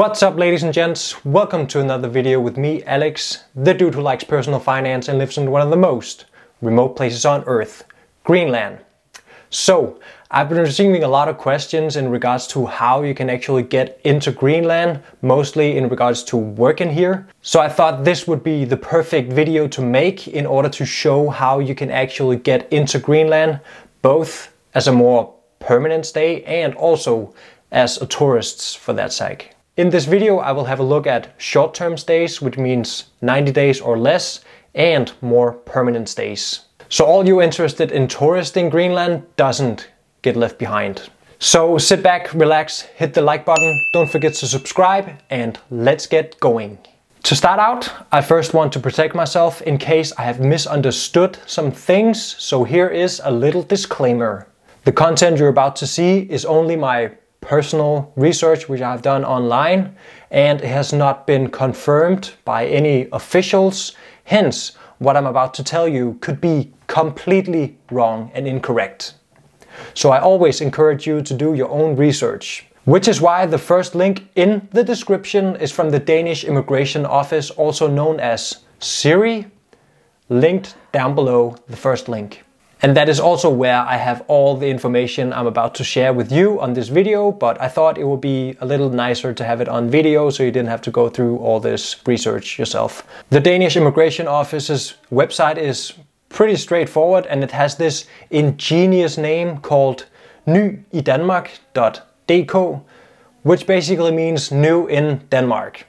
What's up ladies and gents, welcome to another video with me Alex, the dude who likes personal finance and lives in one of the most remote places on earth, Greenland. So, I've been receiving a lot of questions in regards to how you can actually get into Greenland, mostly in regards to working here. So I thought this would be the perfect video to make in order to show how you can actually get into Greenland, both as a more permanent stay and also as a tourist for that sake. In this video, I will have a look at short-term stays, which means 90 days or less, and more permanent stays. So all you interested in touristing Greenland doesn't get left behind. So sit back, relax, hit the like button, don't forget to subscribe, and let's get going. To start out, I first want to protect myself in case I have misunderstood some things, so here is a little disclaimer. The content you're about to see is only my personal research which I've done online and it has not been confirmed by any officials. Hence, what I'm about to tell you could be completely wrong and incorrect. So I always encourage you to do your own research. Which is why the first link in the description is from the Danish Immigration Office, also known as Siri, linked down below the first link. And that is also where I have all the information I'm about to share with you on this video, but I thought it would be a little nicer to have it on video so you didn't have to go through all this research yourself. The Danish Immigration Office's website is pretty straightforward and it has this ingenious name called nyidanmark.dk, which basically means new in Denmark.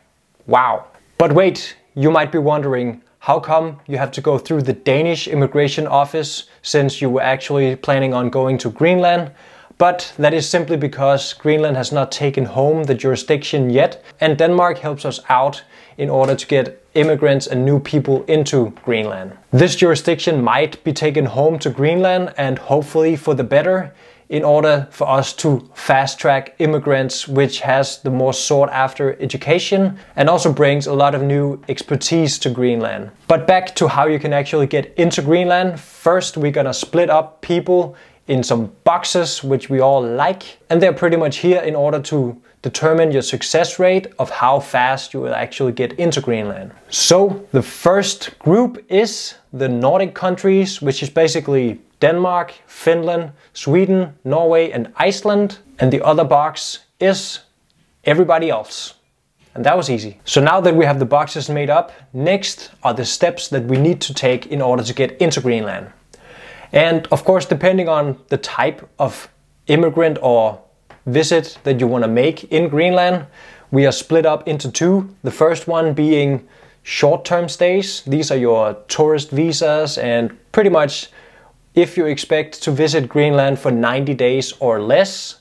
Wow. But wait, you might be wondering, how come you have to go through the Danish immigration office since you were actually planning on going to Greenland? But that is simply because Greenland has not taken home the jurisdiction yet, and Denmark helps us out in order to get immigrants and new people into Greenland. This jurisdiction might be taken home to Greenland and hopefully for the better in order for us to fast track immigrants, which has the more sought after education and also brings a lot of new expertise to Greenland. But back to how you can actually get into Greenland. First, we're gonna split up people in some boxes, which we all like. And they're pretty much here in order to determine your success rate of how fast you will actually get into Greenland. So the first group is the Nordic countries, which is basically Denmark, Finland, Sweden, Norway, and Iceland. And the other box is everybody else. And that was easy. So now that we have the boxes made up, next are the steps that we need to take in order to get into Greenland. And of course, depending on the type of immigrant or visit that you want to make in Greenland, we are split up into two. The first one being short term stays, these are your tourist visas and pretty much if you expect to visit Greenland for 90 days or less.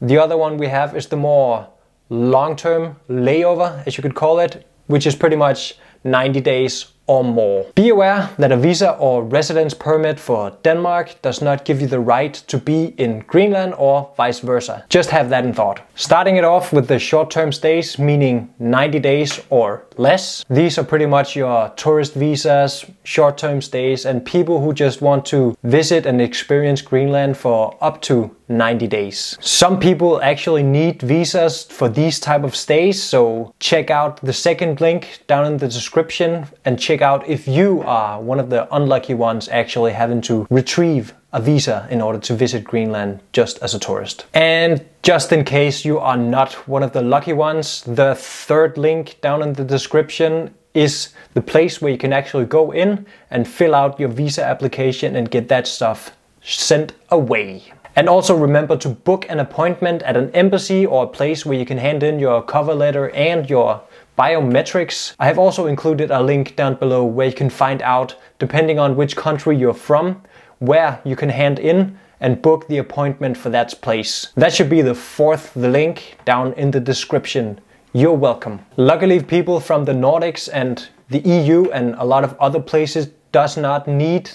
The other one we have is the more long-term layover, as you could call it, which is pretty much 90 days or more. Be aware that a visa or residence permit for Denmark does not give you the right to be in Greenland or vice versa. Just have that in thought. Starting it off with the short-term stays, meaning 90 days or less. These are pretty much your tourist visas, short-term stays, and people who just want to visit and experience Greenland for up to 90 days. Some people actually need visas for these type of stays, so check out the second link down in the description and check check out if you are one of the unlucky ones actually having to retrieve a visa in order to visit Greenland just as a tourist. And just in case you are not one of the lucky ones, the third link down in the description is the place where you can actually go in and fill out your visa application and get that stuff sent away. And also remember to book an appointment at an embassy or a place where you can hand in your cover letter and your biometrics. I have also included a link down below where you can find out, depending on which country you're from, where you can hand in and book the appointment for that place. That should be the fourth the link down in the description. You're welcome. Luckily, people from the Nordics and the EU and a lot of other places does not need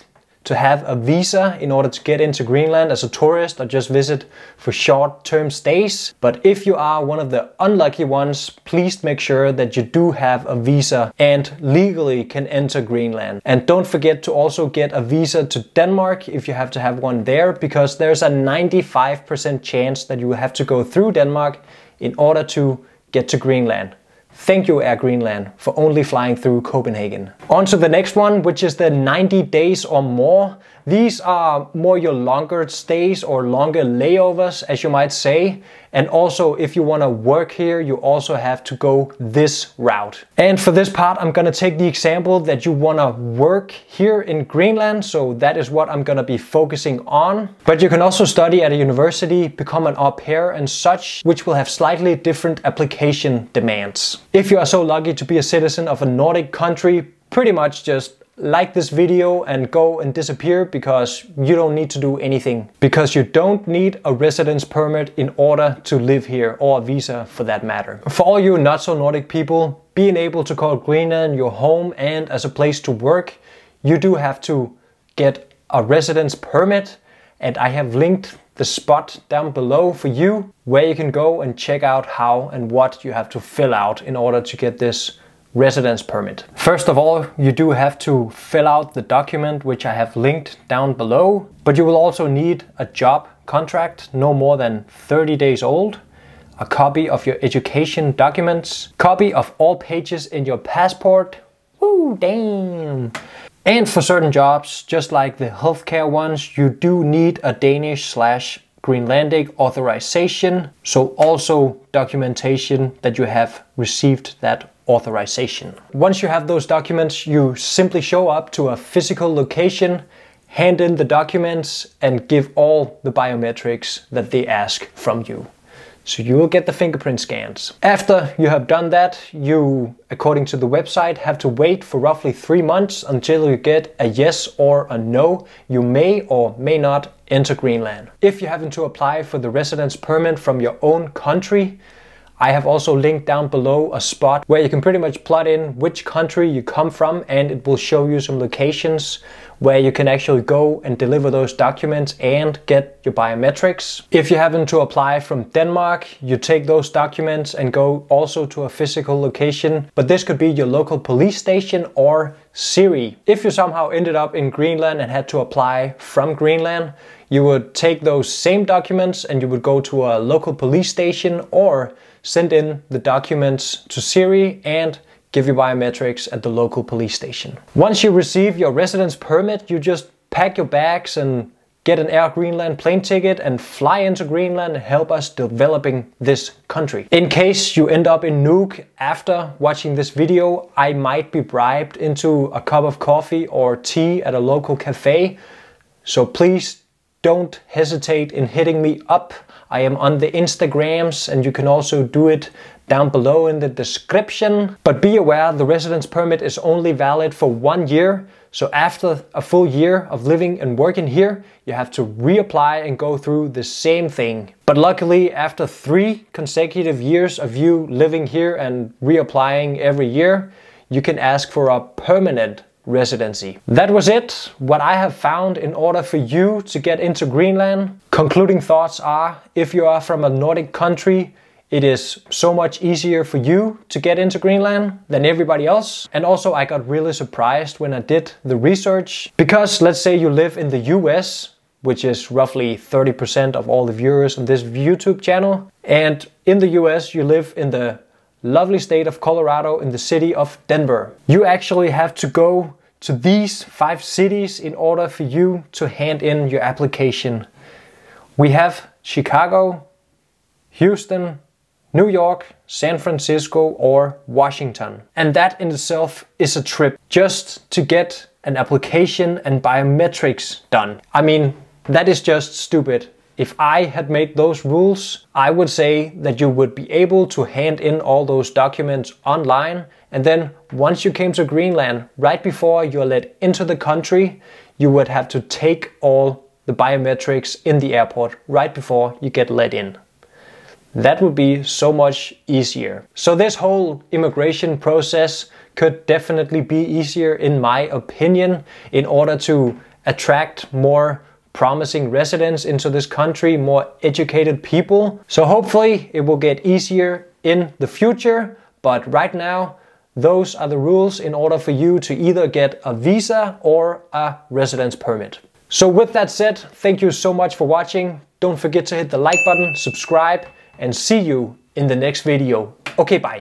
to have a visa in order to get into Greenland as a tourist or just visit for short term stays. But if you are one of the unlucky ones, please make sure that you do have a visa and legally can enter Greenland. And don't forget to also get a visa to Denmark if you have to have one there, because there's a 95% chance that you will have to go through Denmark in order to get to Greenland. Thank you Air Greenland for only flying through Copenhagen. On to the next one, which is the 90 days or more. These are more your longer stays or longer layovers, as you might say. And also, if you wanna work here, you also have to go this route. And for this part, I'm gonna take the example that you wanna work here in Greenland. So that is what I'm gonna be focusing on. But you can also study at a university, become an au pair and such, which will have slightly different application demands. If you are so lucky to be a citizen of a Nordic country, pretty much just like this video and go and disappear because you don't need to do anything. Because you don't need a residence permit in order to live here or a visa for that matter. For all you not so Nordic people, being able to call Greenland your home and as a place to work, you do have to get a residence permit and I have linked the spot down below for you where you can go and check out how and what you have to fill out in order to get this residence permit. First of all, you do have to fill out the document, which I have linked down below, but you will also need a job contract no more than 30 days old, a copy of your education documents, copy of all pages in your passport, ooh, damn. And for certain jobs, just like the healthcare ones, you do need a Danish slash Greenlandic authorization, so also documentation that you have received that authorization. Once you have those documents, you simply show up to a physical location, hand in the documents, and give all the biometrics that they ask from you. So you will get the fingerprint scans. After you have done that, you, according to the website, have to wait for roughly three months until you get a yes or a no. You may or may not enter Greenland. If you're having to apply for the residence permit from your own country, I have also linked down below a spot where you can pretty much plot in which country you come from and it will show you some locations where you can actually go and deliver those documents and get your biometrics. If you happen to apply from Denmark, you take those documents and go also to a physical location, but this could be your local police station or Siri. If you somehow ended up in Greenland and had to apply from Greenland, you would take those same documents and you would go to a local police station or send in the documents to Siri and give your biometrics at the local police station. Once you receive your residence permit, you just pack your bags and get an Air Greenland plane ticket and fly into Greenland and help us developing this country. In case you end up in Nuuk after watching this video, I might be bribed into a cup of coffee or tea at a local cafe. So please don't hesitate in hitting me up I am on the Instagrams and you can also do it down below in the description. But be aware the residence permit is only valid for one year. So after a full year of living and working here, you have to reapply and go through the same thing. But luckily, after three consecutive years of you living here and reapplying every year, you can ask for a permanent residency. That was it, what I have found in order for you to get into Greenland. Concluding thoughts are, if you are from a Nordic country, it is so much easier for you to get into Greenland than everybody else. And also I got really surprised when I did the research because let's say you live in the US, which is roughly 30% of all the viewers on this YouTube channel. And in the US, you live in the lovely state of Colorado in the city of Denver. You actually have to go to these five cities in order for you to hand in your application. We have Chicago, Houston, New York, San Francisco, or Washington. And that in itself is a trip just to get an application and biometrics done. I mean, that is just stupid. If I had made those rules, I would say that you would be able to hand in all those documents online. And then once you came to Greenland, right before you're let into the country, you would have to take all the biometrics in the airport right before you get let in. That would be so much easier. So this whole immigration process could definitely be easier in my opinion in order to attract more promising residents into this country, more educated people. So hopefully it will get easier in the future, but right now, those are the rules in order for you to either get a visa or a residence permit. So with that said, thank you so much for watching. Don't forget to hit the like button, subscribe, and see you in the next video. Okay, bye.